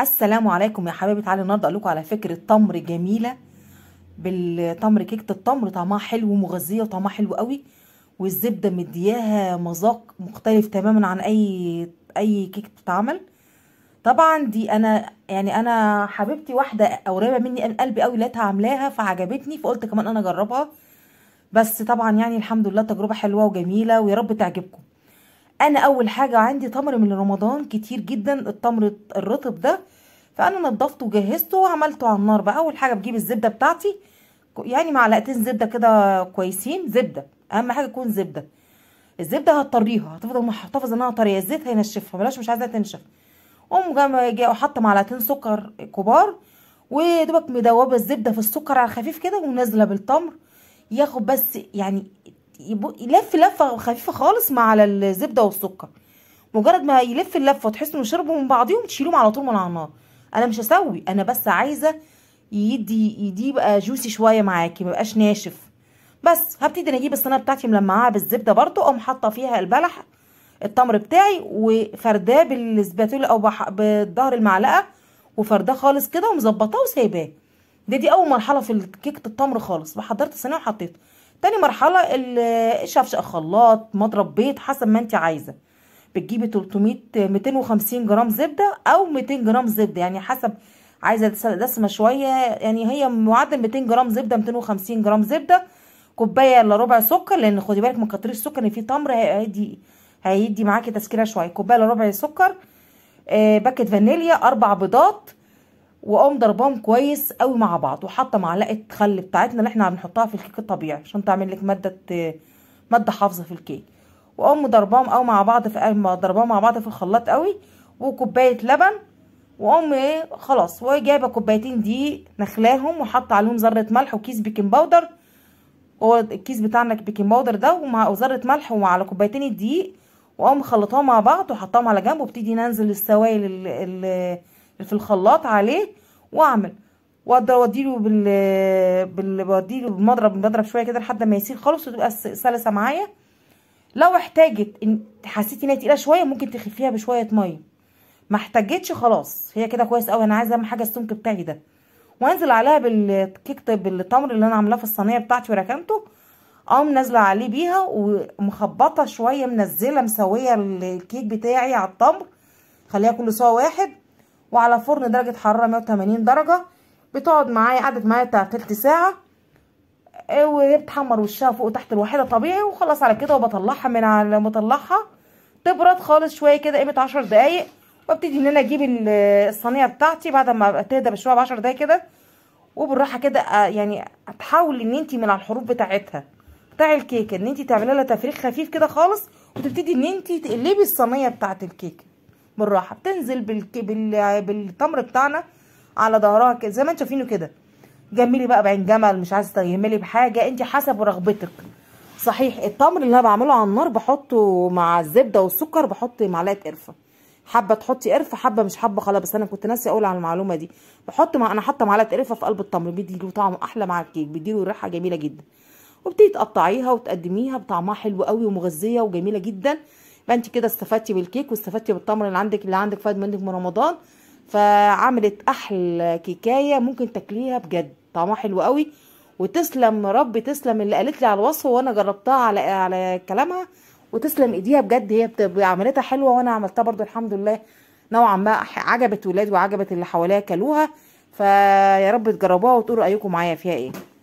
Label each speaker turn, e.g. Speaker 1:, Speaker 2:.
Speaker 1: السلام عليكم يا حبايبي تعالى النهارده اقول لكم على فكره تمر جميله بالتمر كيكه التمر طعمها حلو ومغذيه وطعمها حلو قوي والزبده مدياها مذاق مختلف تماما عن اي اي كيكه بتتعمل طبعا دي انا يعني انا حبيبتي واحده قريبه مني من قلبي قوي لقيتها عاملاها فعجبتني فقلت كمان انا اجربها بس طبعا يعني الحمد لله تجربه حلوه وجميله ويا رب تعجبكم انا اول حاجه عندي تمر من رمضان كتير جدا التمر الرطب ده فانا نضفته وجهزته وعملته على النار بقى اول حاجه بجيب الزبده بتاعتي يعني معلقتين زبده كده كويسين زبده اهم حاجه تكون زبده الزبده هتطريها هتفضل محتفظ انها طريه الزيت هينشفها بلاش مش عايزاها تنشف قوم جاي حاطه معلقتين سكر كبار ودوبك مدوبه الزبده في السكر على خفيف كده ونازله بالتمر ياخد بس يعني يلف لفه خفيفه خالص مع على الزبده والسكر مجرد ما يلف اللفه وتحس انه شربوا من بعضهم تشيلهم على طول من على النار انا مش هسوي انا بس عايزه يدي يدي يبقى جوسي شويه معاكي ما ناشف بس هبتدي اجيب الصينيه بتاعتي ملمعاها بالزبده برده اقوم حاطه فيها البلح التمر بتاعي وفرداه بالسباتولا او بظهر المعلقه وفرداه خالص كده ومظبطاه وسايباه ده دي اول مرحله في كيكه التمر خالص بحضرت الصينيه وحطيته تاني مرحله الشفش خلاط مضرب بيض حسب ما انت عايزه بتجيبي 300 250 جرام زبده او 200 جرام زبده يعني حسب عايزه دسمه شويه يعني هي معدل 200 جرام زبده 250 جرام زبده كوبايه الا ربع سكر لان خدي بالك من كتر السكر ان في تمر هيدي هيدي معاكي تسكيره شويه كوبايه الا ربع سكر آه، باكت فانيليا اربع بيضات واقوم ضربهم كويس قوي مع بعض وحاطه معلقه خل بتاعتنا اللي احنا بنحطها في الكيك الطبيعي عشان تعمل لك ماده ماده حافظه في الكيك واقوم ضربهم قوي مع بعض في ضربهم مع بعض في الخلاط قوي وكوبايه لبن واقوم ايه خلاص وجايبه كوبايتين دي نخلاهم وحاطه عليهم ذره ملح وكيس بيكنج باودر هو الكيس بتاعنا بيكنج باودر ده ومع ذره ملح وعلى كوبايتين الدقيق واقوم مخلطاهم مع بعض وحطهم على جنب وابتدي ننزل السوائل في الخلاط عليه واعمل واقدر اوديله بال بال بوديله بمضرب بمضرب شويه كده لحد ما يسيل خالص وتبقى سلسه معايا لو احتاجت ان حسيت ان هي تقيله شويه ممكن تخفيها بشويه ميه ما احتاجتش خلاص هي كده كويس قوي انا عايزه اعمل حاجه السمك بتاعي ده وانزل عليها بالكيك بالتمر اللي انا عاملاه في الصينيه بتاعتي وركنته اقوم نازله عليه بيها ومخبطه شويه منزله مسويه الكيك بتاعي على التمر خليها كل سوا واحد وعلى فرن درجة حرارة 180 درجة بتقعد معايا قعدت معايا بتاع تلت ساعة إيه، وهي بتحمر وشها فوق تحت الواحدة طبيعي وخلص على كده وبطلعها من على بطلعها تبرد خالص شوية كده قيمة عشر دقايق وابتدي ان انا اجيب الصينية بتاعتي بعد ما تهدى بشوية بعشر دقايق كده وبالراحة كده آه، يعني تحاولي ان انتي من على الحروف بتاعتها بتاع الكيكة ان انتي تعملي لها تفريخ خفيف كده خالص وتبتدي ان انتي تقلبي الصينية بتاعت الكيكة بالراحه بتنزل بالك... بال... بالتمر بتاعنا على ظهرها كده زي ما انتوا شايفينه كده جملي بقى بعين جمل مش عايزه تجملي بحاجه انت حسب رغبتك صحيح التمر اللي انا بعمله على النار بحطه مع الزبده والسكر بحط معلقه قرفه حابه تحطي قرفه حابه مش حابه خلاص بس انا كنت ناسي اقول على المعلومه دي بحط مع انا حاطه معلقه قرفه في قلب التمر بيدي له طعم احلى مع الكيك بيدي له ريحه جميله جدا وبتيجي تقطعيها وتقدميها بطعمها حلو قوي ومغذيه وجميله جدا فانت كده استفدتي بالكيك واستفدتي بالتمر اللي عندك اللي عندك فايد منك من رمضان فعملت احلى كيكايه ممكن تاكليها بجد طعمها حلو قوي وتسلم رب تسلم اللي قالت لي على الوصف وانا جربتها على على كلامها وتسلم ايديها بجد هي عملتها حلوه وانا عملتها برضو الحمد لله نوعا ما عجبت ولادي وعجبت اللي حواليها كلوها فيا رب تجربوها وتقولوا رايكم معايا فيها ايه